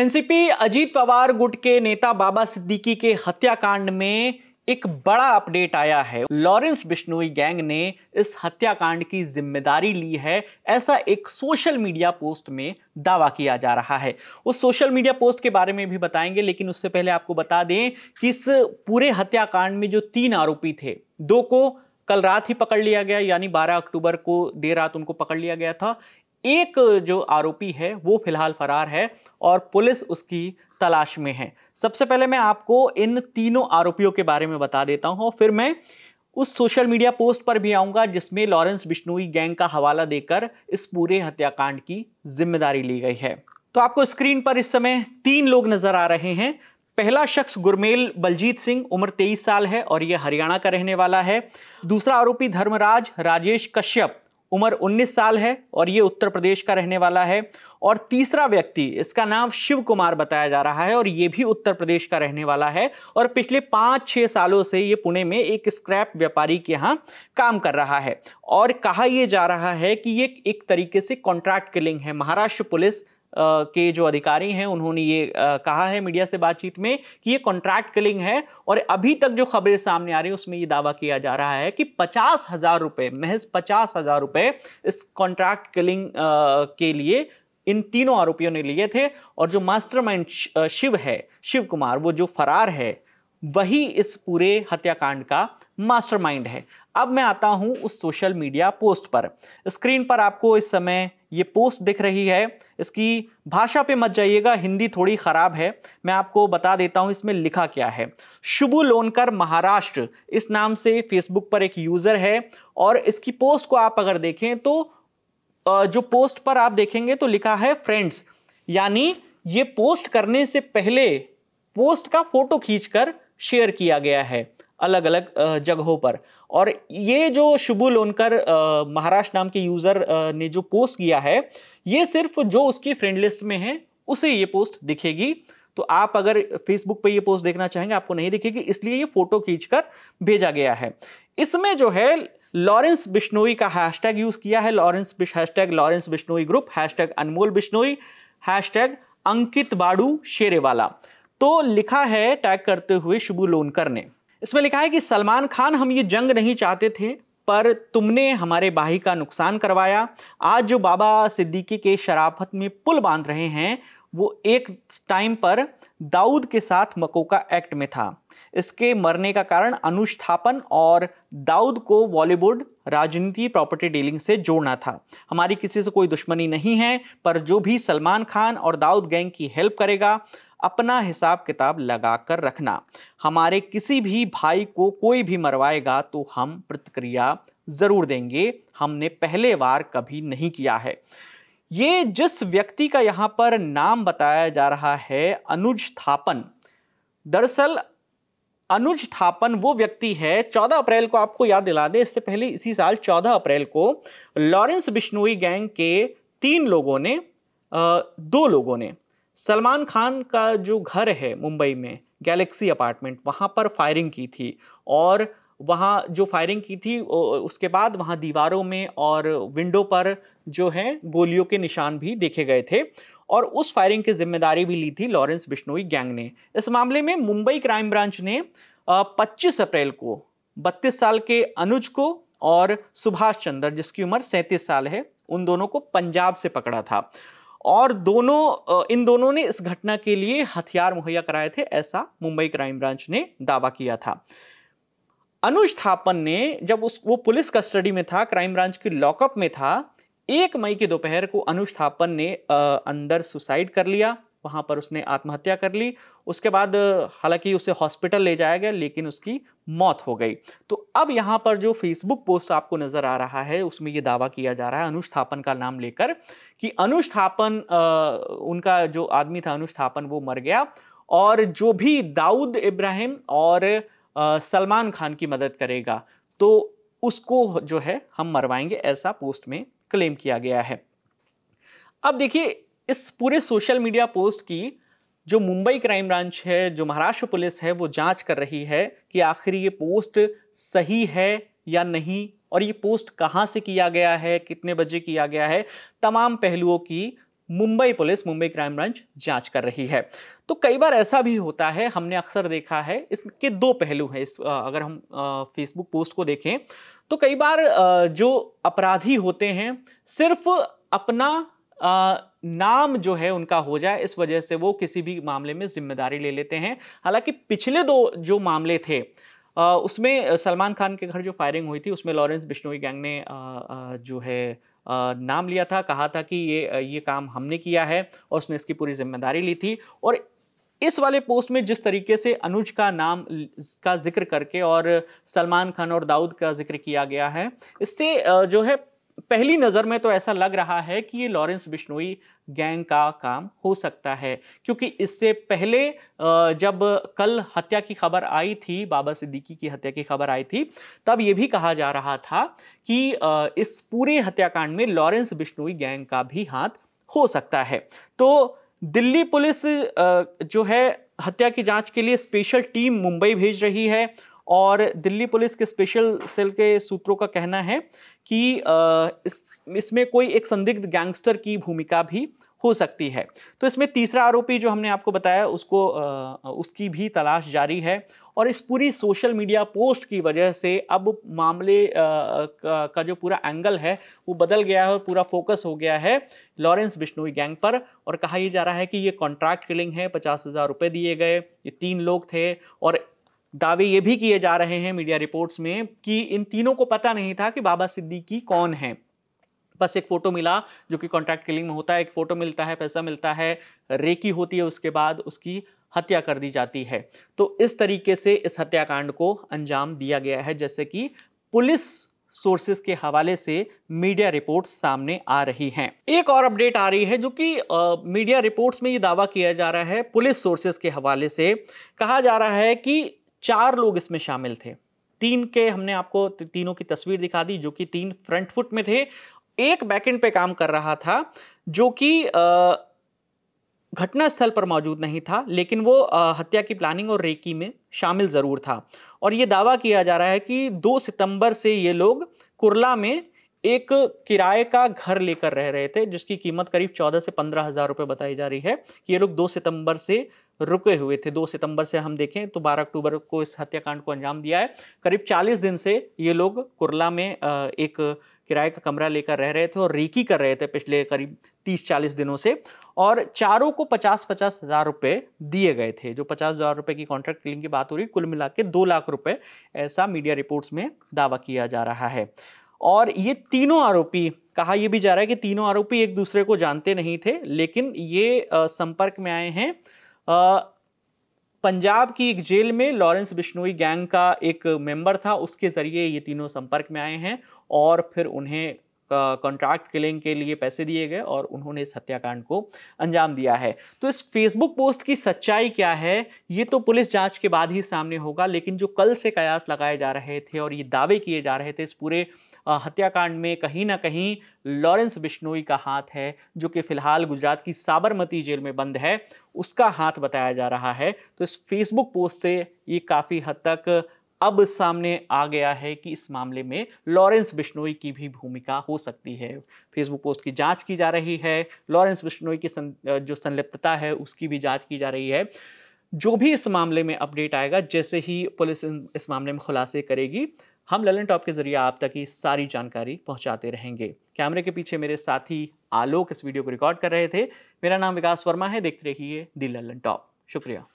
NCP Ajit Pawar गुट के नेता बाबा सिद्दीकी के हत्याकांड में एक बड़ा अपडेट आया है लॉरेंस बिश्नोई गैंग ने इस हत्याकांड की जिम्मेदारी ली है ऐसा एक सोशल मीडिया पोस्ट में दावा किया जा रहा है उस सोशल मीडिया पोस्ट के बारे में भी बताएंगे लेकिन उससे पहले आपको बता दें कि इस पूरे हत्याकांड में जो तीन आरोपी थे दो को कल रात ही पकड़ लिया गया यानी 12 अक्टूबर को देर रात उनको पकड़ लिया गया था एक जो आरोपी है वो फिलहाल फरार है और पुलिस उसकी तलाश में है सबसे पहले मैं आपको इन तीनों आरोपियों के बारे में बता देता हूं और फिर मैं उस सोशल मीडिया पोस्ट पर भी आऊंगा जिसमें लॉरेंस बिश्नोई गैंग का हवाला देकर इस पूरे हत्याकांड की जिम्मेदारी ली गई है तो आपको स्क्रीन पर इस समय तीन लोग नजर आ रहे हैं पहला शख्स गुरमेल बलजीत सिंह उम्र तेईस साल है और यह हरियाणा का रहने वाला है दूसरा आरोपी धर्मराज राजेश कश्यप उम्र 19 साल है और ये उत्तर प्रदेश का रहने वाला है और तीसरा व्यक्ति इसका नाम शिव कुमार बताया जा रहा है और ये भी उत्तर प्रदेश का रहने वाला है और पिछले पाँच छः सालों से ये पुणे में एक स्क्रैप व्यापारी के यहाँ काम कर रहा है और कहा यह जा रहा है कि ये एक तरीके से कॉन्ट्रैक्ट किलिंग है महाराष्ट्र पुलिस के जो अधिकारी हैं उन्होंने ये कहा है मीडिया से बातचीत में कि ये कॉन्ट्रैक्ट किलिंग है और अभी तक जो खबरें सामने आ रही है उसमें ये दावा किया जा रहा है कि पचास हजार रुपये महज पचास हजार रुपये इस कॉन्ट्रैक्ट किलिंग के लिए इन तीनों आरोपियों ने लिए थे और जो मास्टरमाइंड शिव है शिव कुमार वो जो फरार है वही इस पूरे हत्याकांड का मास्टरमाइंड है अब मैं आता हूं उस सोशल मीडिया पोस्ट पर स्क्रीन पर आपको इस समय ये पोस्ट दिख रही है इसकी भाषा पे मत जाइएगा हिंदी थोड़ी ख़राब है मैं आपको बता देता हूँ इसमें लिखा क्या है शुभु लोनकर महाराष्ट्र इस नाम से फेसबुक पर एक यूज़र है और इसकी पोस्ट को आप अगर देखें तो जो पोस्ट पर आप देखेंगे तो लिखा है फ्रेंड्स यानी ये पोस्ट करने से पहले पोस्ट का फोटो खींचकर शेयर किया गया है अलग अलग जगहों पर और ये जो शुभु लोनकर महाराष्ट्र नाम के यूज़र ने जो पोस्ट किया है ये सिर्फ जो उसकी फ्रेंड लिस्ट में है उसे ये पोस्ट दिखेगी तो आप अगर फेसबुक पे ये पोस्ट देखना चाहेंगे आपको नहीं दिखेगी इसलिए ये फोटो खींचकर भेजा गया है इसमें जो है लॉरेंस बिश्नोई का हैशटैग यूज किया है Lawrence hashtag Lawrence Bishnoi group hashtag Anmol Bishnoi hashtag Ankit Baadu Sherewala तो लिखा है टैग करते हुए शुभु लोनकर ने इसमें लिखा है कि सलमान खान हम ये जंग नहीं चाहते थे पर तुमने हमारे भाई का नुकसान करवाया आज जो बाबा सिद्दीकी के शराफत में पुल बांध रहे हैं वो एक टाइम पर दाऊद के साथ मकोका एक्ट में था इसके मरने का कारण अनुष्ठापन और दाऊद को बॉलीवुड राजनीति प्रॉपर्टी डीलिंग से जोड़ना था हमारी किसी से कोई दुश्मनी नहीं है पर जो भी सलमान खान और दाऊद गैंग की हेल्प करेगा अपना हिसाब किताब लगाकर रखना हमारे किसी भी भाई को कोई भी मरवाएगा तो हम प्रतिक्रिया ज़रूर देंगे हमने पहले बार कभी नहीं किया है ये जिस व्यक्ति का यहाँ पर नाम बताया जा रहा है अनुज थापन दरअसल अनुज थापन वो व्यक्ति है 14 अप्रैल को आपको याद दिला दें इससे पहले इसी साल 14 अप्रैल को लॉरेंस बिश्नोई गैंग के तीन लोगों ने दो लोगों ने सलमान खान का जो घर है मुंबई में गैलेक्सी अपार्टमेंट वहाँ पर फायरिंग की थी और वहाँ जो फायरिंग की थी उसके बाद वहाँ दीवारों में और विंडो पर जो है गोलियों के निशान भी देखे गए थे और उस फायरिंग की जिम्मेदारी भी ली थी लॉरेंस बिश्नोई गैंग ने इस मामले में मुंबई क्राइम ब्रांच ने 25 अप्रैल को 32 साल के अनुज को और सुभाष चंद्र जिसकी उम्र 37 साल है उन दोनों को पंजाब से पकड़ा था और दोनों इन दोनों ने इस घटना के लिए हथियार मुहैया कराए थे ऐसा मुंबई क्राइम ब्रांच ने दावा किया था अनुज थापन ने जब उस वो पुलिस कस्टडी में था क्राइम ब्रांच की लॉकअप में था एक मई की दोपहर को अनुज थापन ने आ, अंदर सुसाइड कर लिया वहाँ पर उसने आत्महत्या कर ली उसके बाद हालांकि उसे हॉस्पिटल ले जाया गया लेकिन उसकी मौत हो गई तो अब यहाँ पर जो फेसबुक पोस्ट आपको नज़र आ रहा है उसमें ये दावा किया जा रहा है अनुष्ठापन का नाम लेकर कि अनुष्ठापन उनका जो आदमी था अनुष्ठापन वो मर गया और जो भी दाऊद इब्राहिम और सलमान खान की मदद करेगा तो उसको जो है हम मरवाएंगे ऐसा पोस्ट में क्लेम किया गया है अब देखिए इस पूरे सोशल मीडिया पोस्ट की जो मुंबई क्राइम ब्रांच है जो महाराष्ट्र पुलिस है वो जांच कर रही है कि आखिर ये पोस्ट सही है या नहीं और ये पोस्ट कहाँ से किया गया है कितने बजे किया गया है तमाम पहलुओं की Mumbai police Mumbai crime branch जांच कर रही है तो कई बार ऐसा भी होता है हमने अक्सर देखा है इसके दो पहलू हैं इस अगर हम फेसबुक पोस्ट को देखें तो कई बार जो अपराधी होते हैं सिर्फ अपना नाम जो है उनका हो जाए इस वजह से वो किसी भी मामले में जिम्मेदारी ले लेते हैं हालांकि पिछले दो जो मामले थे उसमें सलमान खान के घर जो फायरिंग हुई थी उसमें लॉरेंस बिश्नोई गैंग ने जो है नाम लिया था कहा था कि ये ये काम हमने किया है और उसने इसकी पूरी जिम्मेदारी ली थी और इस वाले पोस्ट में जिस तरीके से अनुज का नाम का जिक्र करके और सलमान खान और दाऊद का जिक्र किया गया है इससे जो है पहली नज़र में तो ऐसा लग रहा है कि ये लॉरेंस बिश्नोई गैंग का काम हो सकता है क्योंकि इससे पहले जब कल हत्या की खबर आई थी बाबा सिद्दीकी की हत्या की खबर आई थी तब ये भी कहा जा रहा था कि इस पूरे हत्याकांड में लॉरेंस बिश्नोई गैंग का भी हाथ हो सकता है तो दिल्ली पुलिस जो है हत्या की जांच के लिए स्पेशल टीम मुंबई भेज रही है और दिल्ली पुलिस के स्पेशल सेल के सूत्रों का कहना है कि इस इसमें कोई एक संदिग्ध गैंगस्टर की भूमिका भी हो सकती है तो इसमें तीसरा आरोपी जो हमने आपको बताया उसको उसकी भी तलाश जारी है और इस पूरी सोशल मीडिया पोस्ट की वजह से अब मामले का जो पूरा एंगल है वो बदल गया है और पूरा फोकस हो गया है लॉरेंस बिश्नोई गैंग पर और कहा यह जा रहा है कि ये कॉन्ट्रैक्ट किलिंग है पचास हज़ार रुपये दिए गए ये तीन लोग थे और दावे ये भी किए जा रहे हैं मीडिया रिपोर्ट्स में कि इन तीनों को पता नहीं था कि बाबा सिद्दीकी कौन है बस एक फ़ोटो मिला जो कि कॉन्ट्रैक्ट किलिंग में होता है एक फ़ोटो मिलता है पैसा मिलता है रेकी होती है उसके बाद उसकी हत्या कर दी जाती है तो इस तरीके से इस हत्याकांड को अंजाम दिया गया है जैसे कि पुलिस सोर्सेस के हवाले से मीडिया रिपोर्ट्स सामने आ रही हैं एक और अपडेट आ रही है जो कि मीडिया रिपोर्ट्स में ये दावा किया जा रहा है पुलिस सोर्सेस के हवाले से कहा जा रहा है कि चार लोग इसमें शामिल थे तीन के हमने आपको तीनों की तस्वीर दिखा दी जो कि तीन फ्रंट फुट में थे एक बैकेंड पे काम कर रहा था जो कि घटनास्थल पर मौजूद नहीं था लेकिन वो हत्या की प्लानिंग और रेकी में शामिल ज़रूर था और ये दावा किया जा रहा है कि 2 सितंबर से ये लोग कुरला में एक किराए का घर लेकर रह रहे थे जिसकी कीमत करीब 14 से पंद्रह हज़ार रुपये बताई जा रही है कि ये लोग 2 सितंबर से रुके हुए थे दो सितंबर से हम देखें तो बारह अक्टूबर को इस हत्याकांड को अंजाम दिया है करीब चालीस दिन से ये लोग कुरला में एक किराए का कमरा लेकर रह रहे थे और रेकी कर रहे थे पिछले करीब तीस चालीस दिनों से और चारों को पचास पचास हज़ार रुपये दिए गए थे जो पचास हज़ार रुपये की कॉन्ट्रैक्ट किलिंग की बात हो रही कुल मिला के दो लाख रुपये ऐसा मीडिया रिपोर्ट्स में दावा किया जा रहा है और ये तीनों आरोपी कहा यह भी जा रहा है कि तीनों आरोपी एक दूसरे को जानते नहीं थे लेकिन ये संपर्क में आए हैं पंजाब की एक जेल में लॉरेंस बिश्नोई गैंग का एक मेंबर था उसके ज़रिए ये तीनों संपर्क में आए हैं और फिर उन्हें कॉन्ट्रैक्ट किलिंग के लिए पैसे दिए गए और उन्होंने इस हत्याकांड को अंजाम दिया है तो इस फेसबुक पोस्ट की सच्चाई क्या है ये तो पुलिस जांच के बाद ही सामने होगा लेकिन जो कल से कयास लगाए जा रहे थे और ये दावे किए जा रहे थे इस पूरे हत्याकांड में कहीं ना कहीं लॉरेंस बिश्नोई का हाथ है जो कि फिलहाल गुजरात की साबरमती जेल में बंद है उसका हाथ बताया जा रहा है तो इस फेसबुक पोस्ट से ये काफ़ी हद तक अब सामने आ गया है कि इस मामले में लॉरेंस बिश्नोई की भी भूमिका हो सकती है फेसबुक पोस्ट की जांच की जा रही है लॉरेंस बिश्नोई की सं, जो संलिप्तता है उसकी भी जांच की जा रही है जो भी इस मामले में अपडेट आएगा जैसे ही पुलिस इस मामले में खुलासे करेगी हम ललन टॉप के जरिए आप तक ये सारी जानकारी पहुंचाते रहेंगे कैमरे के पीछे मेरे साथी आलोक इस वीडियो को रिकॉर्ड कर रहे थे मेरा नाम विकास वर्मा है देखते रहिए दी ललन टॉप शुक्रिया